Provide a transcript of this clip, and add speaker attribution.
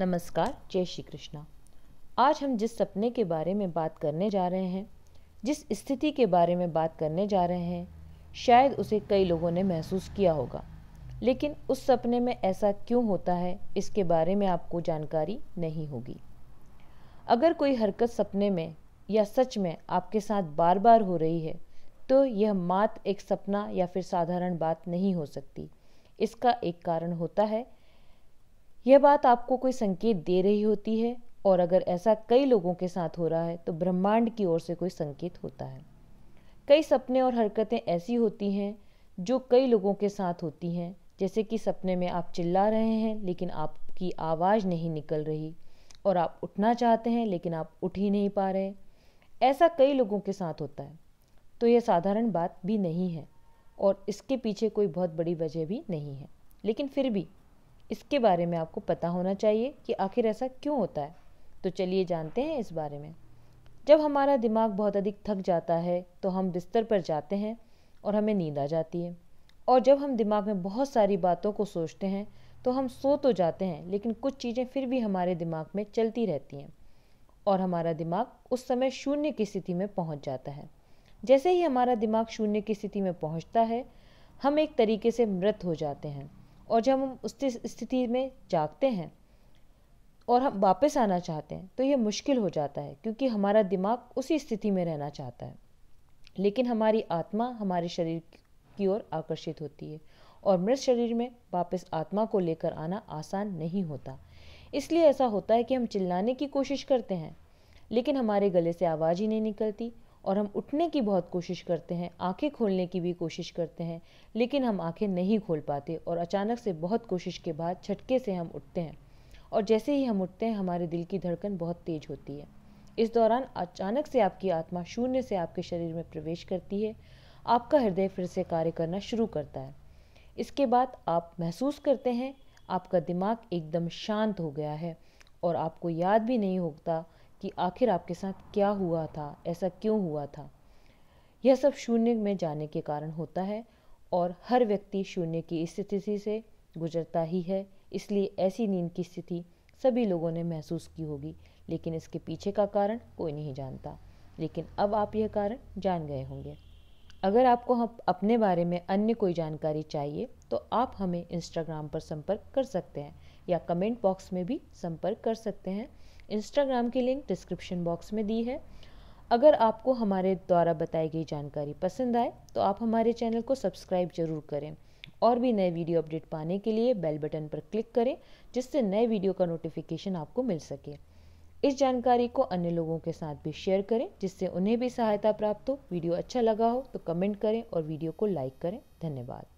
Speaker 1: नमस्कार जय श्री कृष्णा आज हम जिस सपने के बारे में बात करने जा रहे हैं जिस स्थिति के बारे में बात करने जा रहे हैं शायद उसे कई लोगों ने महसूस किया होगा लेकिन उस सपने में ऐसा क्यों होता है इसके बारे में आपको जानकारी नहीं होगी अगर कोई हरकत सपने में या सच में आपके साथ बार बार हो रही है तो यह मात एक सपना या फिर साधारण बात नहीं हो सकती इसका एक कारण होता है यह बात आपको कोई संकेत दे रही होती है और अगर ऐसा कई लोगों के साथ हो रहा है तो ब्रह्मांड की ओर से कोई संकेत होता है कई सपने और हरकतें ऐसी होती हैं जो कई लोगों के साथ होती हैं जैसे कि सपने में आप चिल्ला रहे हैं लेकिन आपकी आवाज़ नहीं निकल रही और आप उठना चाहते हैं लेकिन आप उठ ही नहीं पा रहे ऐसा कई लोगों के साथ होता है तो यह साधारण बात भी नहीं है और इसके पीछे कोई बहुत बड़ी वजह भी नहीं है लेकिन फिर भी इसके बारे में आपको पता होना चाहिए कि आखिर ऐसा क्यों होता है तो चलिए जानते हैं इस बारे में जब हमारा दिमाग बहुत अधिक थक जाता है तो हम बिस्तर पर जाते हैं और हमें नींद आ जाती है और जब हम दिमाग में बहुत सारी बातों को सोचते हैं तो हम सो तो जाते हैं लेकिन कुछ चीज़ें फिर भी हमारे दिमाग में चलती रहती हैं और हमारा दिमाग उस समय शून्य की स्थिति में पहुंच जाता है जैसे ही हमारा दिमाग शून्य की स्थिति में पहुंचता है हम एक तरीके से मृत हो जाते हैं और जब हम उस स्थिति में जागते हैं और हम वापस आना चाहते हैं तो ये मुश्किल हो जाता है क्योंकि हमारा दिमाग उसी स्थिति में रहना चाहता है लेकिन हमारी आत्मा हमारे शरीर की ओर आकर्षित होती है और मृत शरीर में वापस आत्मा को लेकर आना आसान नहीं होता इसलिए ऐसा होता है कि हम चिल्लाने की कोशिश करते हैं लेकिन हमारे गले से आवाज़ ही नहीं निकलती और हम उठने की बहुत कोशिश करते हैं आंखें खोलने की भी कोशिश करते हैं लेकिन हम आंखें नहीं खोल पाते और अचानक से बहुत कोशिश के बाद झटके से हम उठते हैं और जैसे ही हम उठते हैं हमारे दिल की धड़कन बहुत तेज होती है इस दौरान अचानक से आपकी आत्मा शून्य से आपके शरीर में प्रवेश करती है आपका हृदय फिर से कार्य करना शुरू करता है इसके बाद आप महसूस करते हैं आपका दिमाग एकदम शांत हो गया है और आपको याद भी नहीं होता कि आखिर आपके साथ क्या हुआ था ऐसा क्यों हुआ था यह सब शून्य में जाने के कारण होता है और हर व्यक्ति शून्य की स्थिति से गुजरता ही है इसलिए ऐसी नींद की स्थिति सभी लोगों ने महसूस की होगी लेकिन इसके पीछे का कारण कोई नहीं जानता लेकिन अब आप यह कारण जान गए होंगे अगर आपको हम अपने बारे में अन्य कोई जानकारी चाहिए तो आप हमें इंस्टाग्राम पर संपर्क कर सकते हैं या कमेंट बॉक्स में भी संपर्क कर सकते हैं इंस्टाग्राम की लिंक डिस्क्रिप्शन बॉक्स में दी है अगर आपको हमारे द्वारा बताई गई जानकारी पसंद आए तो आप हमारे चैनल को सब्सक्राइब जरूर करें और भी नए वीडियो अपडेट पाने के लिए बेल बटन पर क्लिक करें जिससे नए वीडियो का नोटिफिकेशन आपको मिल सके इस जानकारी को अन्य लोगों के साथ भी शेयर करें जिससे उन्हें भी सहायता प्राप्त हो वीडियो अच्छा लगा हो तो कमेंट करें और वीडियो को लाइक करें धन्यवाद